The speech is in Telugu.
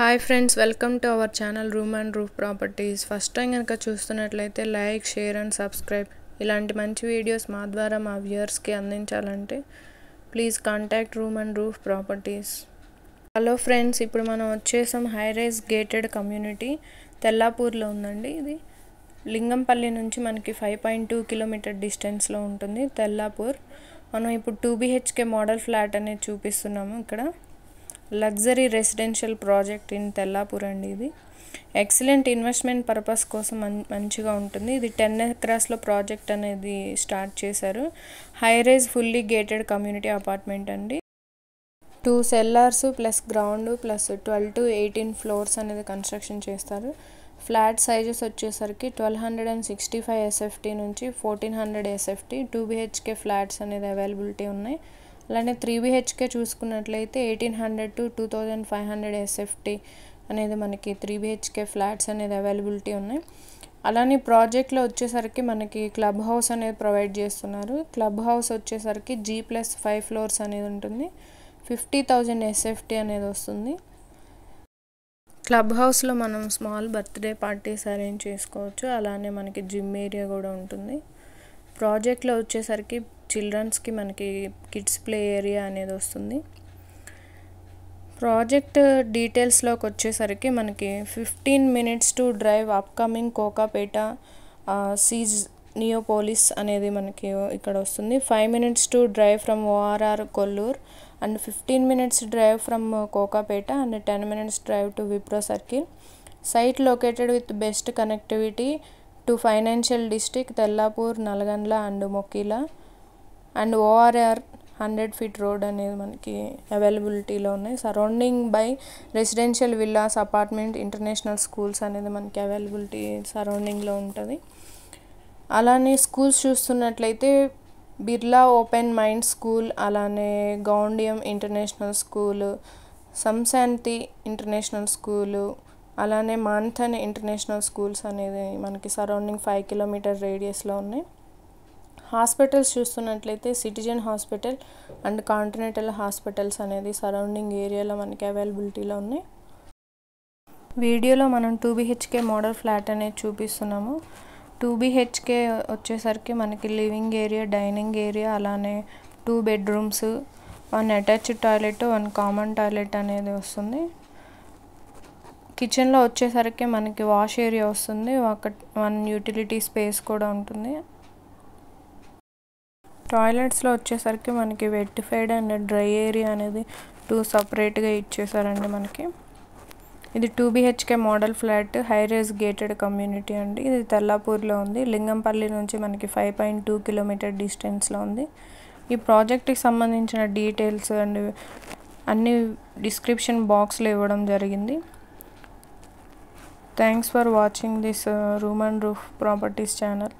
hi friends welcome to our channel room and roof properties first time కనుక చూస్తున్నట్లయితే లైక్ షేర్ అండ్ సబ్స్క్రైబ్ ఇలాంటి మంచి వీడియోస్ మా ద్వారా మా వ్యూయర్స్కి అందించాలంటే please contact room and roof properties hello friends ఇప్పుడు మనం వచ్చేసాం హైరైజ్ గేటెడ్ కమ్యూనిటీ తెల్లాపూర్లో ఉందండి ఇది లింగంపల్లి నుంచి మనకి ఫైవ్ పాయింట్ టూ కిలోమీటర్ డిస్టెన్స్లో ఉంటుంది తెల్లాపూర్ మనం ఇప్పుడు టూ బీహెచ్కే మోడల్ ఫ్లాట్ అనేది చూపిస్తున్నాము ఇక్కడ luxury residential project in Tellapur అండి ఇది ఎక్సలెంట్ ఇన్వెస్ట్మెంట్ పర్పస్ కోసం మంచిగా ఉంటుంది ఇది టెన్ ఎకరాస్లో ప్రాజెక్ట్ అనేది స్టార్ట్ చేశారు high fully gated community apartment అండి two cellars plus ground plus twelve to eighteen floors అనేది కన్స్ట్రక్షన్ చేస్తారు ఫ్లాట్ సైజెస్ వచ్చేసరికి twelve hundred and sixty five SFT నుంచి fourteen hundred SFT two BHK flats అనేది అవైలబిలిటీ ఉన్నాయి అలానే త్రీ బీహెచ్కే చూసుకున్నట్లయితే eighteen hundred to two thousand five hundred SFT అనేది మనకి త్రీ బీహెచ్కే ఫ్లాట్స్ అనేది అవైలబిలిటీ ఉన్నాయి అలానే ప్రాజెక్ట్లో వచ్చేసరికి మనకి క్లబ్ హౌస్ అనేది ప్రొవైడ్ చేస్తున్నారు క్లబ్ హౌస్ వచ్చేసరికి జీ ప్లస్ ఫైవ్ ఫ్లోర్స్ అనేది ఉంటుంది ఫిఫ్టీ థౌజండ్ ఎస్ఎఫ్టీ అనేది వస్తుంది క్లబ్ హౌస్లో మనం స్మాల్ బర్త్డే పార్టీస్ అరేంజ్ చేసుకోవచ్చు అలానే మనకి జిమ్ ఏరియా కూడా ఉంటుంది ప్రాజెక్ట్లో వచ్చేసరికి చిల్డ్రన్స్కి మనకి కిడ్స్ ప్లే ఏరియా అనేది వస్తుంది ప్రాజెక్ట్ డీటెయిల్స్లోకి వచ్చేసరికి మనకి fifteen minutes to drive upcoming Kokapet SEZ Neopolis అనేది మనకి ఇక్కడ వస్తుంది five minutes to drive from ORR Kollur and fifteen minutes drive from Kokapet and ten minutes drive to Wipro circle site located with best connectivity to financial district Tellapur Nallagandla and Mokila and ORR hundred feet road అనేది మనకి అవైలబిలిటీలో ఉన్నాయి surrounding by residential villas apartment international schools అనేది మనకి అవైలబిలిటీ సరౌండింగ్లో ఉంటుంది అలానే స్కూల్స్ చూస్తున్నట్లయితే బిర్లా ఓపెన్ మైండ్ స్కూల్ అలానే గౌండియం ఇంటర్నేషనల్ స్కూలు సంశాంతి ఇంటర్నేషనల్ స్కూలు అలానే మాన్థన్ ఇంటర్నేషనల్ స్కూల్స్ అనేది మనకి సరౌండింగ్ ఫైవ్ కిలోమీటర్ రేడియస్లో ఉన్నాయి హాస్పిటల్స్ చూస్తున్నట్లయితే citizen hospital and continental hospitals అనేది సరౌండింగ్ ఏరియాలో మనకి అవైలబిలిటీలో ఉన్నాయి వీడియోలో మనం టూ బీహెచ్కే మోడల్ ఫ్లాట్ అనేది చూపిస్తున్నాము టూ బీహెచ్కే వచ్చేసరికి మనకి లివింగ్ ఏరియా డైనింగ్ ఏరియా అలానే two bedrooms one attached toilet one common toilet అనేది వస్తుంది కిచెన్లో వచ్చేసరికి మనకి వాష్ ఏరియా వస్తుంది ఒక వన్ యూటిలిటీ స్పేస్ కూడా ఉంటుంది టాయిలెట్స్లో వచ్చేసరికి మనకి వెట్టిఫైడ్ అండ్ డ్రై ఏరియా అనేది టూ సపరేట్గా ఇచ్చేసారండి మనకి ఇది two BHK model flat high rise gated community అండి ఇది తెల్లాపూర్లో ఉంది లింగంపల్లి నుంచి మనకి ఫైవ్ పాయింట్ టూ కిలోమీటర్ డిస్టెన్స్లో ఉంది ఈ ప్రాజెక్ట్కి సంబంధించిన డీటెయిల్స్ అండ్ అన్ని డిస్క్రిప్షన్ బాక్స్లో ఇవ్వడం జరిగింది thanks for watching this room and roof properties channel